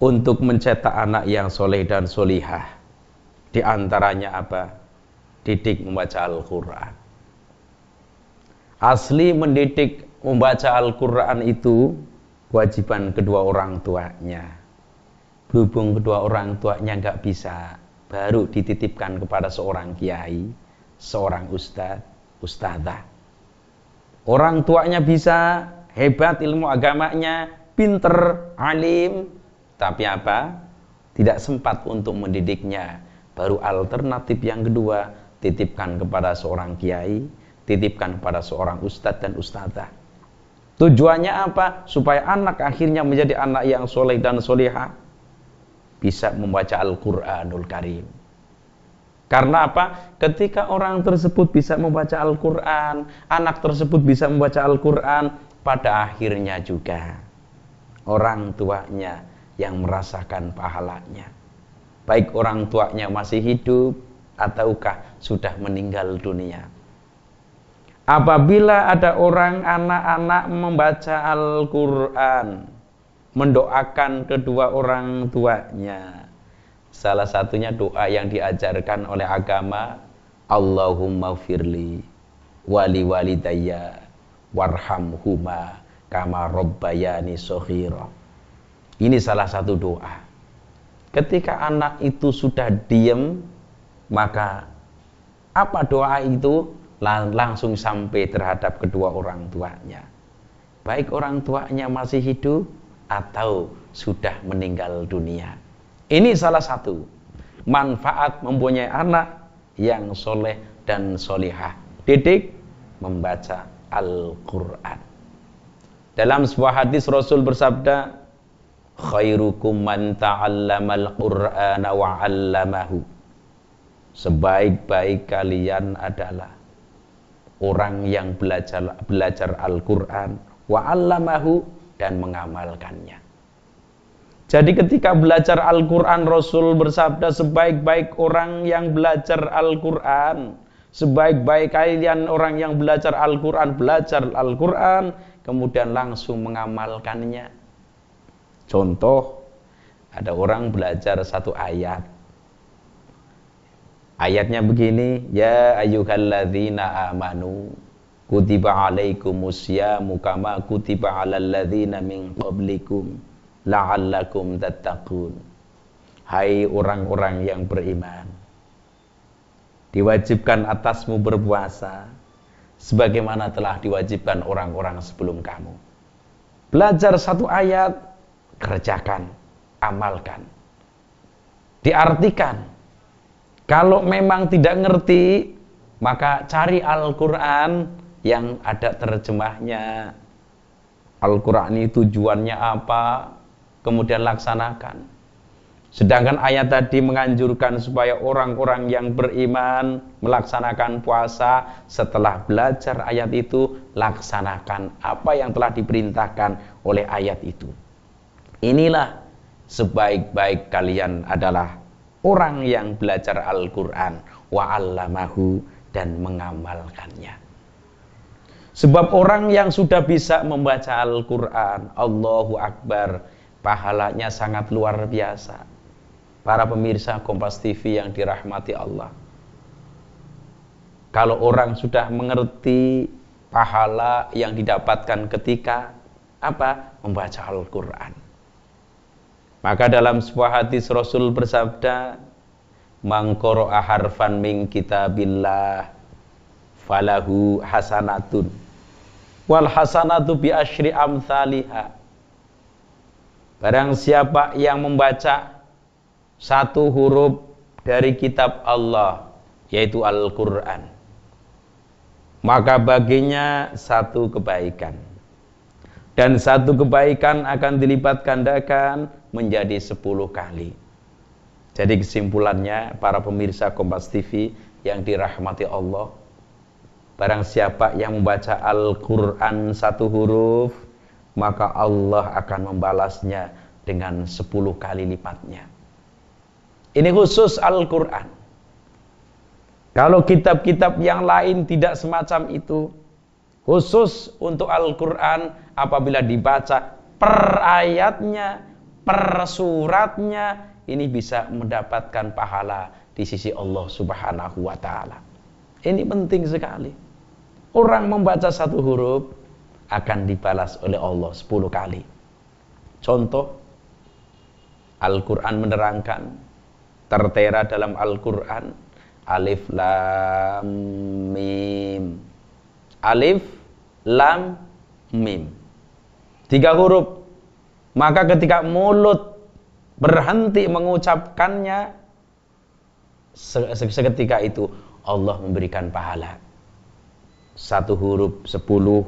untuk mencetak anak yang soleh dan solihah. Di antaranya apa? Didik membaca Al-Quran. Asli mendidik membaca Al-Quran itu kewajiban kedua orang tuanya. Berhubung kedua orang tuanya nggak bisa, baru dititipkan kepada seorang kiai, seorang ustadz, ustadzah. Orang tuanya bisa, hebat ilmu agamanya, pinter, alim, tapi apa? Tidak sempat untuk mendidiknya. Baru alternatif yang kedua, titipkan kepada seorang kiai, titipkan kepada seorang ustadz dan ustadzah. Tujuannya apa? Supaya anak akhirnya menjadi anak yang soleh dan soleha. Bisa membaca Al-Quranul Karim. Karena apa? Ketika orang tersebut bisa membaca Al-Quran, anak tersebut bisa membaca Al-Quran, pada akhirnya juga orang tuanya yang merasakan pahalanya. Baik orang tuanya masih hidup ataukah sudah meninggal dunia. Apabila ada orang anak-anak membaca Al-Quran, mendoakan kedua orang tuanya, salah satunya doa yang diajarkan oleh agama, Allahumma firli wali walidayya warhamhuma kama rabbayani sohirah ini salah satu doa. Ketika anak itu sudah diem, maka apa doa itu langsung sampai terhadap kedua orang tuanya. Baik orang tuanya masih hidup atau sudah meninggal dunia. Ini salah satu manfaat mempunyai anak yang soleh dan solihah. Didik membaca Al-Quran. Dalam sebuah hadis Rasul bersabda, khairukum man ta'allamal qur'ana wa 'allamahu sebaik-baik kalian adalah orang yang belajar belajar Al-Qur'an wa 'allamahu dan mengamalkannya jadi ketika belajar Al-Quran Rasul bersabda sebaik-baik orang yang belajar Al-Quran Sebaik-baik kalian orang yang belajar Al-Quran Belajar Al-Quran Kemudian langsung mengamalkannya Contoh, ada orang belajar satu ayat. Ayatnya begini, Ya ayuhalladzina amanu kutiba alaikumusyamu kama kutiba alal ladzina min qablikum la'allakum tattaqun. Hai orang-orang yang beriman, diwajibkan atasmu berpuasa sebagaimana telah diwajibkan orang-orang sebelum kamu. Belajar satu ayat kerjakan, amalkan. Diartikan, kalau memang tidak ngerti, maka cari Al-Quran yang ada terjemahnya. Al-Quran ini tujuannya apa, kemudian laksanakan. Sedangkan ayat tadi menganjurkan supaya orang-orang yang beriman melaksanakan puasa setelah belajar ayat itu laksanakan apa yang telah diperintahkan oleh ayat itu. Inilah sebaik-baik kalian adalah orang yang belajar Al-Quran wa'allamahu dan mengamalkannya. Sebab orang yang sudah bisa membaca Al-Quran, Allahu Akbar, pahalanya sangat luar biasa. Para pemirsa Kompas TV yang dirahmati Allah. Kalau orang sudah mengerti pahala yang didapatkan ketika apa? Membaca Al-Quran. Maka dalam sebuah hadis Rasul bersabda, "Mangkoro aharfan ming kitabillah falahu hasanatun." Wal hasanatu bi asyri amthaliha. Barang siapa yang membaca satu huruf dari kitab Allah, yaitu Al-Quran, maka baginya satu kebaikan dan satu kebaikan akan dilipat gandakan menjadi sepuluh kali. Jadi kesimpulannya para pemirsa Kompas TV yang dirahmati Allah, barang siapa yang membaca Al-Qur'an satu huruf, maka Allah akan membalasnya dengan sepuluh kali lipatnya. Ini khusus Al-Qur'an. Kalau kitab-kitab yang lain tidak semacam itu, khusus untuk Al-Quran apabila dibaca per ayatnya, per suratnya, ini bisa mendapatkan pahala di sisi Allah Subhanahu wa Ta'ala. Ini penting sekali. Orang membaca satu huruf akan dibalas oleh Allah sepuluh kali. Contoh, Al-Quran menerangkan, tertera dalam Al-Quran, Alif Lam Mim. Alif lam, mim. Tiga huruf. Maka ketika mulut berhenti mengucapkannya se seketika itu Allah memberikan pahala. Satu huruf sepuluh,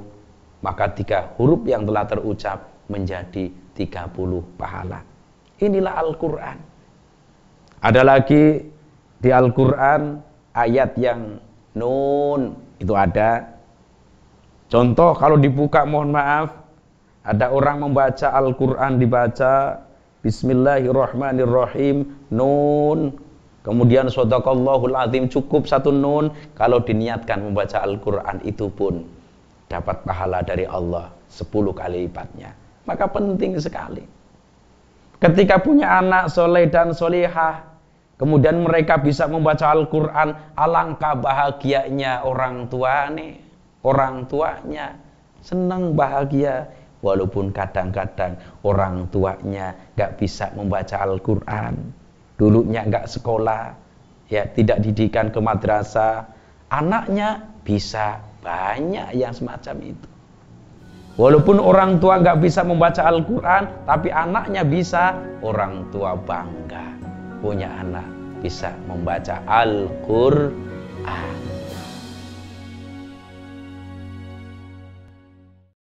maka tiga huruf yang telah terucap menjadi tiga puluh pahala. Inilah Al-Quran. Ada lagi di Al-Quran ayat yang nun itu ada Contoh kalau dibuka mohon maaf ada orang membaca Al-Qur'an dibaca Bismillahirrahmanirrahim Nun Kemudian sodakallahul azim cukup satu nun Kalau diniatkan membaca Al-Quran itu pun Dapat pahala dari Allah sepuluh kali lipatnya Maka penting sekali Ketika punya anak soleh dan solehah Kemudian mereka bisa membaca Al-Quran Alangkah bahagianya orang tua nih orang tuanya senang bahagia walaupun kadang-kadang orang tuanya nggak bisa membaca Al-Quran dulunya nggak sekolah ya tidak didikan ke madrasah anaknya bisa banyak yang semacam itu walaupun orang tua nggak bisa membaca Al-Quran tapi anaknya bisa orang tua bangga punya anak bisa membaca Al-Quran